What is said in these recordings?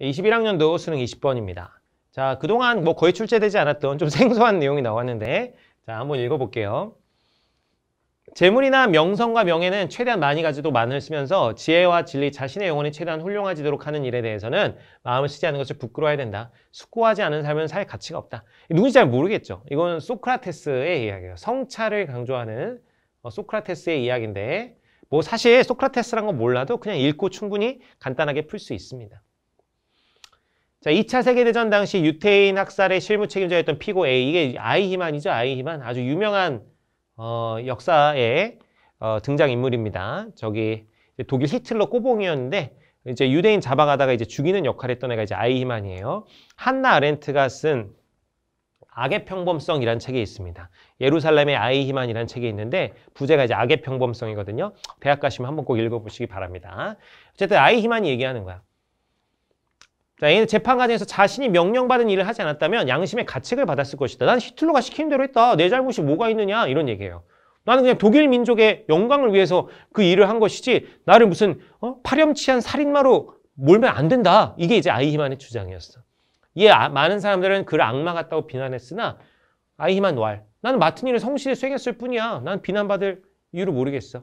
21학년도 수능 20번입니다. 자, 그동안 뭐 거의 출제되지 않았던 좀 생소한 내용이 나왔는데 자, 한번 읽어볼게요. 재물이나 명성과 명예는 최대한 많이 가지도 많을 쓰면서 지혜와 진리, 자신의 영혼이 최대한 훌륭해지도록 하는 일에 대해서는 마음을 쓰지 않는 것을 부끄러워해야 된다. 숙고하지 않은 삶은 살 가치가 없다. 누군지 잘 모르겠죠. 이건 소크라테스의 이야기예요. 성찰을 강조하는 어, 소크라테스의 이야기인데 뭐 사실 소크라테스란 건 몰라도 그냥 읽고 충분히 간단하게 풀 수 있습니다. 자, 2차 세계대전 당시 유태인 학살의 실무 책임자였던 피고 A. 이게 아이히만이죠. 아이히만. 아주 유명한 어, 역사의 어, 등장인물입니다. 저기 독일 히틀러 꼬봉이었는데 이제 유대인 잡아가다가 이제 죽이는 역할을 했던 애가 이제 아이히만이에요. 한나 아렌트가 쓴 악의 평범성이라는 책이 있습니다. 예루살렘의 아이히만이라는 책이 있는데 부제가 이제 악의 평범성이거든요. 대학 가시면 한번 꼭 읽어보시기 바랍니다. 어쨌든 아이히만이 얘기하는 거야. 자, 얘는 재판 과정에서 자신이 명령받은 일을 하지 않았다면 양심의 가책을 받았을 것이다. 난 히틀러가 시키는 대로 했다. 내 잘못이 뭐가 있느냐 이런 얘기예요. 나는 그냥 독일 민족의 영광을 위해서 그 일을 한 것이지 나를 무슨 어? 파렴치한 살인마로 몰면 안 된다. 이게 이제 아이히만의 주장이었어. 예, 아, 많은 사람들은 그를 악마 같다고 비난했으나 아이히만 왈. 나는 맡은 일을 성실히 수행했을 뿐이야. 난 비난받을 이유를 모르겠어.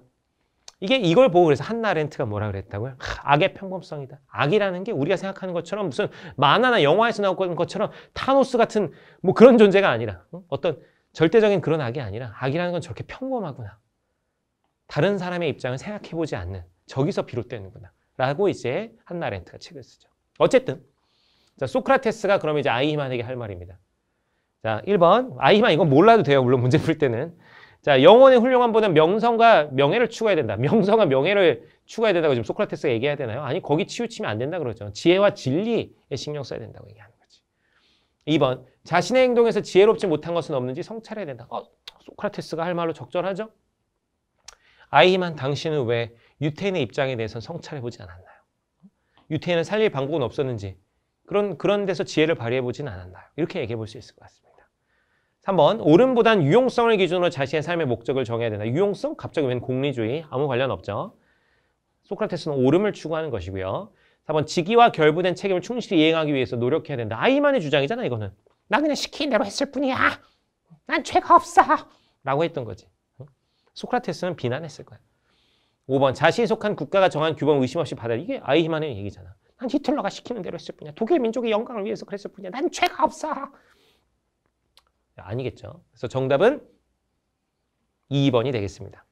이게 이걸 보고 그래서 한나 렌트가 뭐라 그랬다고요? 하, 악의 평범성이다. 악이라는 게 우리가 생각하는 것처럼 무슨 만화나 영화에서 나오는 것처럼 타노스 같은 뭐 그런 존재가 아니라 어? 어떤 절대적인 그런 악이 아니라 악이라는 건 저렇게 평범하구나. 다른 사람의 입장을 생각해보지 않는 저기서 비롯되는구나. 라고 이제 한나 렌트가 책을 쓰죠. 어쨌든 자, 소크라테스가 그러면 이제 아이히만에게 할 말입니다. 자, 1번. 아이히만 이건 몰라도 돼요. 물론 문제 풀 때는. 자, 영혼의 훌륭한 보다 명성과 명예를 추구해야 된다. 명성과 명예를 추구해야 된다고 지금 소크라테스가 얘기해야 되나요? 아니, 거기 치우치면 안 된다 그러죠. 지혜와 진리에 신경 써야 된다고 얘기하는 거지. 2번, 자신의 행동에서 지혜롭지 못한 것은 없는지 성찰해야 된다. 어, 소크라테스가 할 말로 적절하죠? 아이만 당신은 왜 유태인의 입장에 대해서 는 성찰해보지 않았나요? 유태인은 살릴 방법은 없었는지 그런, 그런 데서 지혜를 발휘해보진 않았나요? 이렇게 얘기해볼 수 있을 것 같습니다. 삼번 오름보단 유용성을 기준으로 자신의 삶의 목적을 정해야 된다. 유용성? 갑자기 웬 공리주의? 아무 관련 없죠. 소크라테스는 오름을 추구하는 것이고요. 사 번 직위와 결부된 책임을 충실히 이행하기 위해서 노력해야 된다. 아이만의 주장이잖아, 이거는. 나 그냥 시키는 대로 했을 뿐이야. 난 죄가 없어. 라고 했던 거지. 소크라테스는 비난했을 거야. 5번 자신이 속한 국가가 정한 규범 의심 없이 받아들 이게 아이만의 얘기잖아. 난 히틀러가 시키는 대로 했을 뿐이야. 독일 민족의 영광을 위해서 그랬을 뿐이야. 난 죄가 없어. 아니겠죠. 그래서 정답은 2번이 되겠습니다.